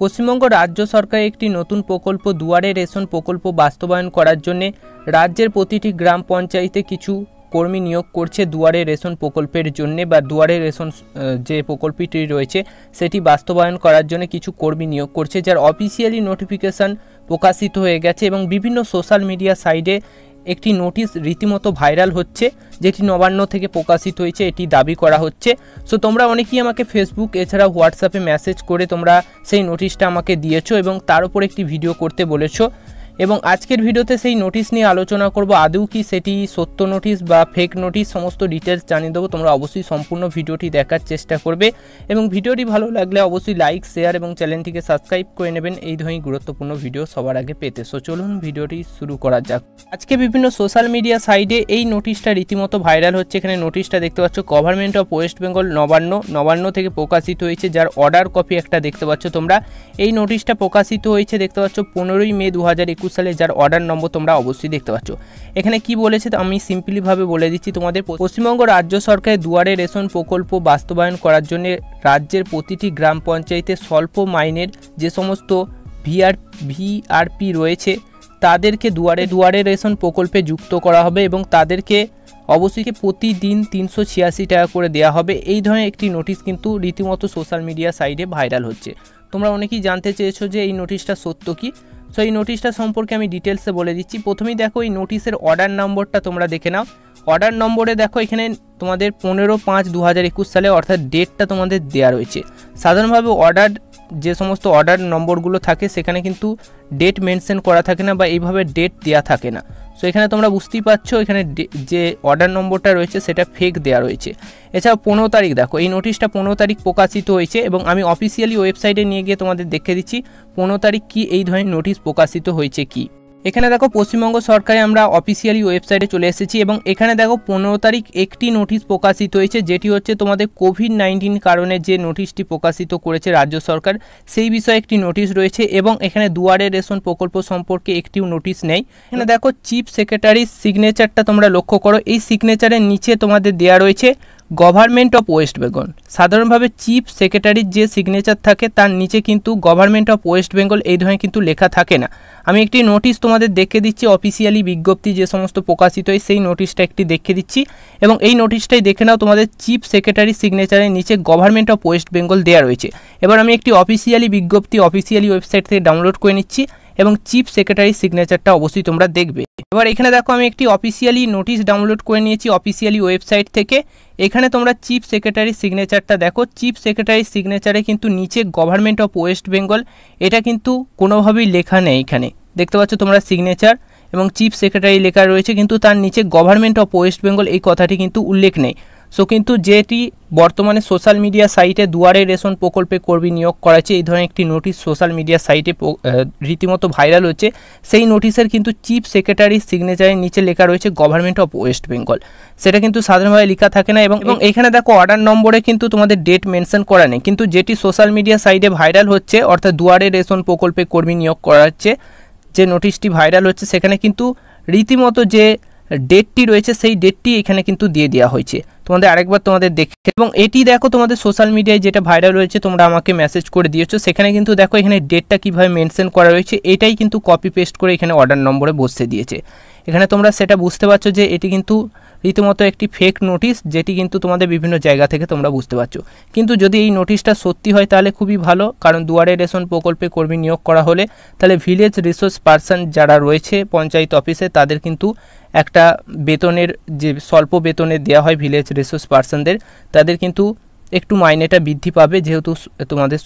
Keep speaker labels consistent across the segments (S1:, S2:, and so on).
S1: পশ্চিমবঙ্গ রাজ্য সরকার একটি নতুন প্রকল্প দুয়ারে রেশন প্রকল্প বাস্তবায়ন করার জন্য রাজ্যের প্রতিটি গ্রাম পঞ্চায়েতে কিছু কর্মী নিয়োগ করছে দুয়ারে রেশন প্রকল্পের জন্য বা দুয়ারে রেশন যে প্রকল্পটি রয়েছে সেটি বাস্তবায়ন করার জন্য কিছু কর্মী নিয়োগ করছে যার অফিসিয়ালি নোটিফিকেশান প্রকাশিত হয়ে গেছে এবং বিভিন্ন সোশ্যাল মিডিয়া সাইডে একটি নোটিশ রীতিমতো ভাইরাল হচ্ছে যেটি নবান্ন থেকে প্রকাশিত হয়েছে এটি দাবি করা হচ্ছে সো তোমরা অনেকেই আমাকে ফেসবুক এছাড়া হোয়াটসঅ্যাপে মেসেজ করে তোমরা সেই নোটিশটা আমাকে দিয়েছো এবং তার উপর একটি ভিডিও করতে বলেছো এবং আজকের ভিডিওতে সেই নোটিশ নিয়ে আলোচনা করব আদৌ কি সেটি সত্য নোটিশ বা ফেক নোটিশ সমস্ত ডিটেলস জানিয়ে দেবো তোমরা অবশ্যই সম্পূর্ণ ভিডিওটি দেখার চেষ্টা করবে এবং ভিডিওটি ভালো লাগলে অবশ্যই লাইক শেয়ার এবং চ্যানেলটিকে সাবস্ক্রাইব করে নেবেন এই ধরনের গুরুত্বপূর্ণ ভিডিও সবার আগে পেতে সো চলুন ভিডিওটি শুরু করা যাক আজকে বিভিন্ন সোশ্যাল মিডিয়া সাইডে এই নোটিশটা রীতিমতো ভাইরাল হচ্ছে এখানে নোটিশটা দেখতে পাচ্ছ government of West Bengal Nabanna Nabanna থেকে প্রকাশিত হয়েছে যার অর্ডার কপি একটা দেখতে পাচ্ছ তোমরা এই নোটিশটা প্রকাশিত হয়েছে দেখতে পাচ্ছ পনেরোই মে দু হাজার একুশ সালে যার অর্ডার নম্বর তোমরা অবশ্যই দেখতে পাচ্ছ এখানে কি বলেছে আমি সিম্পলিভাবে বলে দিচ্ছি তোমাদের পশ্চিমবঙ্গ রাজ্য সরকারের দুয়ারে রেশন প্রকল্প বাস্তবায়ন করার জন্য রাজ্যের প্রতিটি গ্রাম পঞ্চায়েতে স্বল্প মাইনের যে সমস্ত ভিআর ভিআরপি রয়েছে তাদেরকে দুয়ারে দুয়ারে রেশন প্রকল্পে যুক্ত করা হবে এবং তাদেরকে অবশ্যই প্রতিদিন তিনশো ছিয়াশি টাকা করে দেওয়া হবে এই ধরনের একটি নোটিশ কিন্তু রীতিমতো সোশ্যাল মিডিয়া সাইডে ভাইরাল হচ্ছে তোমরা অনেকেই জানতে চেয়েছো যে এই নোটিশটা সত্য কি সো এই নোটিশটা সম্পর্কে আমি ডিটেলসে বলে দিচ্ছি প্রথমেই দেখো এই নোটিশের অর্ডার নম্বরটা তোমরা দেখে নাও অর্ডার নম্বরে দেখো এখানে তোমাদের পনেরো পাঁচ দু সালে অর্থাৎ ডেটটা তোমাদের দেয়া রয়েছে সাধারণভাবে অর্ডার যে সমস্ত অর্ডার নম্বরগুলো থাকে সেখানে কিন্তু ডেট মেনশন করা থাকে না বা এইভাবে ডেট দেয়া থাকে না সো এখানে তোমরা বুঝতেই পারছো এখানে যে অর্ডার নম্বরটা রয়েছে সেটা ফেক দেওয়া রয়েছে এছাড়া পনেরো তারিখ দেখো এই নোটিশটা পনেরো তারিখ প্রকাশিত হয়েছে এবং আমি অফিসিয়ালি ওয়েবসাইটে নিয়ে গিয়ে তোমাদের দেখে দিচ্ছি পনেরো তারিখ কি এই ধরনের নোটিশ প্রকাশিত হয়েছে কি এখানে দেখো পশ্চিমবঙ্গ সরকারে আমরা অফিসিয়ালি ওয়েবসাইটে চলে এসেছি এবং এখানে দেখো পনেরো তারিখ একটি নোটিশ প্রকাশিত হয়েছে যেটি হচ্ছে তোমাদের কোভিড নাইন্টিন কারণে যে নোটিশটি প্রকাশিত করেছে রাজ্য সরকার সেই বিষয়ে একটি নোটিশ রয়েছে এবং এখানে দুয়ারে রেশন প্রকল্প সম্পর্কে একটিও নোটিশ নেই এখানে দেখো চিফ সেক্রেটারির সিগনেচারটা তোমরা লক্ষ্য করো এই সিগনেচারের নিচে তোমাদের দেয়া রয়েছে গভর্নমেন্ট অফ ওয়েস্ট বেঙ্গল সাধারণভাবে চিফ সেক্রেটারির যে সিগনেচার থাকে তার নিচে কিন্তু গভর্নমেন্ট অফ ওয়েস্ট বেঙ্গল এই ধরনের কিন্তু লেখা থাকে না আমি একটি নোটিশ তোমাদের দেখে দিচ্ছি অফিসিয়ালি বিজ্ঞপ্তি যে সমস্ত প্রকাশিত হয় সেই নোটিশটা একটি দেখে দিচ্ছি এবং এই নোটিশটাই দেখে নাও তোমাদের চিফ সেক্রেটারি সিগনেচারের নিচে গভর্নমেন্ট অফ ওয়েস্ট বেঙ্গল দেওয়া রয়েছে এবার আমি একটি অফিসিয়ালি বিজ্ঞপ্তি অফিসিয়ালি ওয়েবসাইট থেকে ডাউনলোড করে নিচ্ছি এবং চিফ সেক্রেটারি সিগনেচারটা অবশ্যই তোমরা দেখবে এবার এখানে দেখো আমি একটি অফিসিয়ালি নোটিশ ডাউনলোড করে নিয়েছি অফিসিয়ালি ওয়েবসাইট থেকে এখানে তোমরা চিফ সেক্রেটারি সিগনেচারটা দেখো চিফ সেক্রেটারি সিগনেচারে কিন্তু নিচে গভর্নমেন্ট অফ ওয়েস্ট বেঙ্গল এটা কিন্তু কোনোভাবেই লেখা নেই এখানে দেখতে পাচ্ছ তোমরা সিগনেচার এবং চিফ সেক্রেটারি লেখা রয়েছে কিন্তু তার নিচে গভর্নমেন্ট অফ ওয়েস্ট বেঙ্গল এই কথাটি কিন্তু উল্লেখ নেই সো কিন্তু যেটি বর্তমানে সোশ্যাল মিডিয়া সাইটে দুয়ারে রেশন প্রকল্পে কর্মী নিয়োগ করাচ্ছে এই ধরনের একটি নোটিশ সোশ্যাল মিডিয়া সাইটে রীতিমতো ভাইরাল হচ্ছে সেই নোটিশের কিন্তু চিফ সেক্রেটারি সিগনেচারের নিচে লেখা রয়েছে গভর্নমেন্ট অফ ওয়েস্ট বেঙ্গল সেটা কিন্তু সাধারণভাবে লেখা থাকে না এবং এখানে দেখো অর্ডার নম্বরে কিন্তু তোমাদের ডেট মেনশন করা নেই কিন্তু যেটি সোশ্যাল মিডিয়া সাইটে ভাইরাল হচ্ছে অর্থাৎ দুয়ারে রেশন প্রকল্পে কর্মী নিয়োগ করাচ্ছে যে নোটিশটি ভাইরাল হচ্ছে সেখানে কিন্তু রীতিমতো যে ডেটটি রয়েছে সেই ডেটটি এখানে কিন্তু দিয়ে দেওয়া হয়েছে তোমাদের আরেকবার তোমাদের দেখে এবং এটি দেখো তোমাদের সোশ্যাল মিডিয়ায় যেটা ভাইরাল হয়েছে তোমরা আমাকে মেসেজ করে দিয়েছো সেখানে কিন্তু দেখো এখানে ডেটটা কীভাবে মেনশন করা রয়েছে এটাই কিন্তু কপি পেস্ট করে এখানে অর্ডার নম্বরে বসতে দিয়েছে এখানে তোমরা সেটা বুঝতে পারছো যে এটি কিন্তু রীতিমতো একটি ফেক নোটিশ যেটি কিন্তু তোমাদের বিভিন্ন জায়গা থেকে তোমরা বুঝতে পারছো কিন্তু যদি এই নোটিশটা সত্যি হয় তাহলে খুবই ভালো কারণ দুয়ারে রেশন প্রকল্পে কর্মী নিয়োগ করা হলে তাহলে ভিলেজ রিসোর্স পার্সন যারা রয়েছে পঞ্চায়েত অফিসে তাদের কিন্তু একটা বেতনের যে স্বল্প বেতনে দেওয়া হয় ভিলেজ রিসোর্স পার্সনদের তাদের কিন্তু একটু মাইনেটা বৃদ্ধি পাবে যেহেতু তোমাদের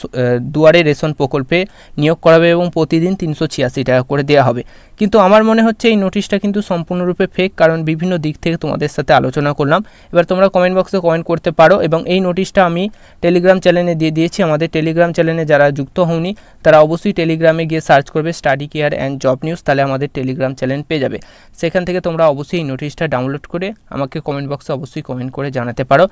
S1: দুয়ারে রেশন প্রকল্পে নিয়োগ করাবে এবং প্রতিদিন তিনশো ছিয়াশি টাকা করে দেওয়া হবে কিন্তু আমার মনে হচ্ছে এই নোটিশটা কিন্তু সম্পূর্ণরূপে ফেক কারণ বিভিন্ন দিক থেকে তোমাদের সাথে আলোচনা করলাম এবার তোমরা কমেন্ট বক্সে কমেন্ট করতে পারো এবং এই নোটিশটা আমি টেলিগ্রাম চ্যানেলে দিয়ে দিয়েছি আমাদের টেলিগ্রাম চ্যানেলে যারা যুক্ত হওনি তারা অবশ্যই টেলিগ্রামে গিয়ে সার্চ করবে study care and job news তাহলে আমাদের টেলিগ্রাম চ্যানেল পেয়ে যাবে সেখান থেকে তোমরা অবশ্যই এই নোটিশটা ডাউনলোড করে আমাকে কমেন্ট বক্সে অবশ্যই কমেন্ট করে জানাতে পারো